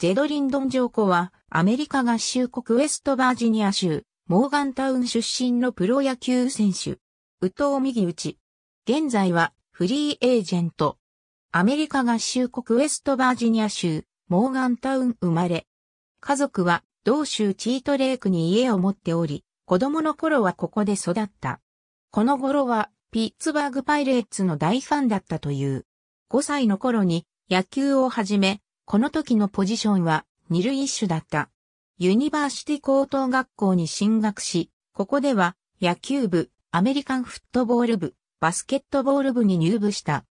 ジェドリンドン・ジョーコは、アメリカ合衆国ウェストバージニア州、モーガンタウン出身のプロ野球選手。宇藤右打ち。現在は、フリーエージェント。アメリカ合衆国ウェストバージニア州、モーガンタウン生まれ。家族は、同州チートレイクに家を持っており、子供の頃はここで育った。この頃は、ピッツバーグパイレーツの大ファンだったという。5歳の頃に野球を始め、この時のポジションは二塁一種だった。ユニバーシティ高等学校に進学し、ここでは野球部、アメリカンフットボール部、バスケットボール部に入部した。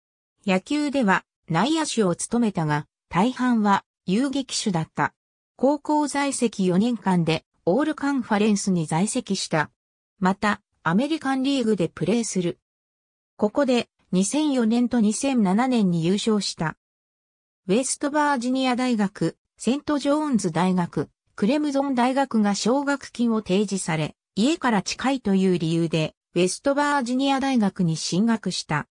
野球では内野手を務めたが、大半は遊撃手だった。高校在籍4年間でオールカンファレンスに在籍した。また、アメリカンリーグでプレーする。ここで2004年と2007年に優勝したウェストバージニア大学、セント・ジョーンズ大学、クレムゾン大学が奨学金を提示され、家から近いという理由で、ウェストバージニア大学に進学した。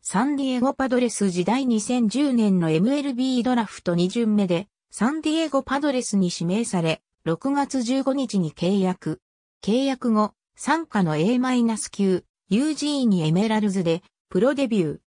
サンディエゴパドレス時代2010年の MLB ドラフト2巡目で、サンディエゴパドレスに指名され、6月15日に契約。契約後、参加の A- 級、UG にエメラルズで、プロデビュ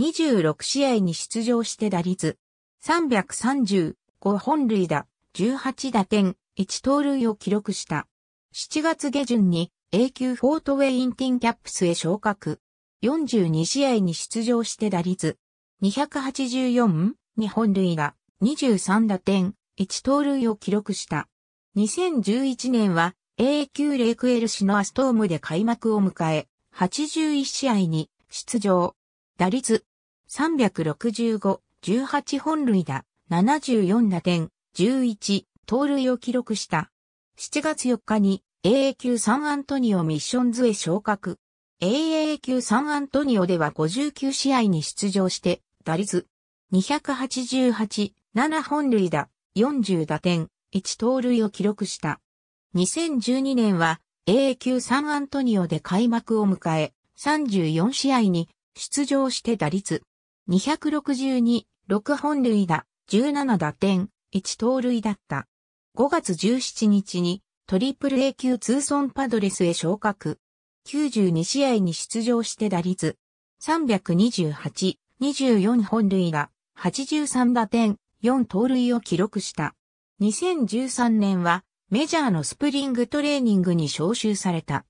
ー。26試合に出場して打率、335本塁打、18打点、1盗塁を記録した。7月下旬に A 級フォートウェインティンキャップスへ昇格。42試合に出場して打率284、2本塁打、23打点、1盗塁を記録した。2011年は A 級レイクエルシのアストームで開幕を迎え、81試合に出場。打率365、18本塁打、74打点、11、盗塁を記録した。7月4日に AA 級サンアントニオミッションズへ昇格。AA 級サンアントニオでは59試合に出場して、打率288、7本塁打、40打点、1盗塁を記録した。2012年は AA 級サンアントニオで開幕を迎え、34試合に出場して打率262、6本塁打、17打点、1盗塁だった。5月17日にトリプル A 級通ンパドレスへ昇格。92試合に出場して打率328、24本塁打、83打点、4盗塁を記録した。2013年はメジャーのスプリングトレーニングに招集された。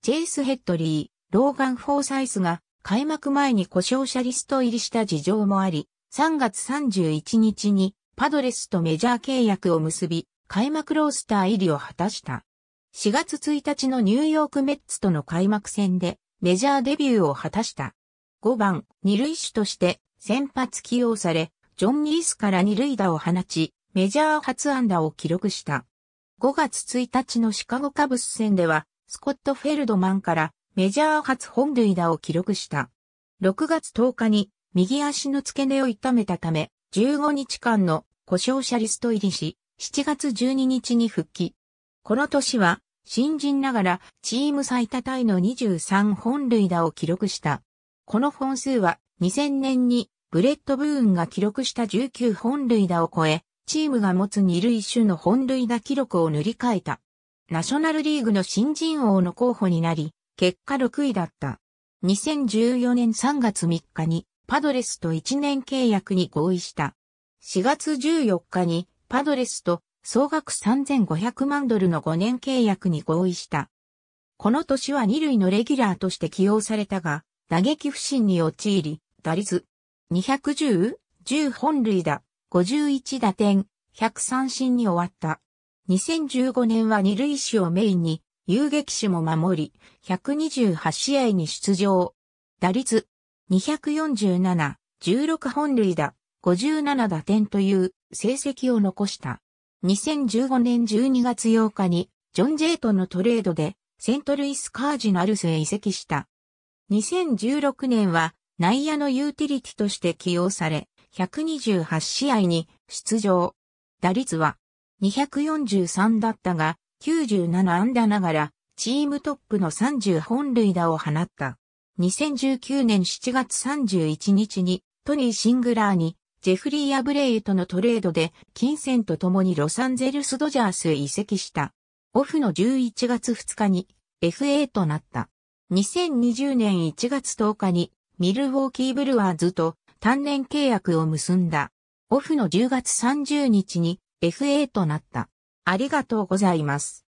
チェイス・ヘッドリー、ローガン・フォーサイスが開幕前に故障者リスト入りした事情もあり、3月31日にパドレスとメジャー契約を結び、開幕ロースター入りを果たした。4月1日のニューヨークメッツとの開幕戦でメジャーデビューを果たした。5番、二塁手として先発起用され、ジョン・ニースから二塁打を放ち、メジャー初安打を記録した。5月1日のシカゴカブス戦では、スコット・フェルドマンからメジャー初本塁打を記録した。6月10日に右足の付け根を痛めたため、15日間の故障者リスト入りし、7月12日に復帰。この年は、新人ながらチーム最多タイの23本塁打を記録した。この本数は2000年にブレッド・ブーンが記録した19本塁打を超え、チームが持つ二塁手の本塁打記録を塗り替えた。ナショナルリーグの新人王の候補になり、結果6位だった。2014年3月3日にパドレスと1年契約に合意した。4月14日にパドレスと総額3500万ドルの5年契約に合意した。この年は2塁のレギュラーとして起用されたが、打撃不振に陥り、打率210、10本塁打、51打点、1 0三振に終わった。2015年は2塁手をメインに、遊撃手も守り、128試合に出場。打率247、16本塁打、57打点という成績を残した。2015年12月8日に、ジョン・ジェイトンのトレードで、セントルイス・カージナルスへ移籍した。2016年は、内野のユーティリティとして起用され、128試合に出場。打率は243だったが、97安打ながら、チームトップの30本塁打を放った。2019年7月31日にトニー・シングラーにジェフリー・アブレイとのトレードで金銭と共にロサンゼルス・ドジャースへ移籍した。オフの11月2日に FA となった。2020年1月10日にミルウォーキー・ブルワーズと単年契約を結んだ。オフの10月30日に FA となった。ありがとうございます。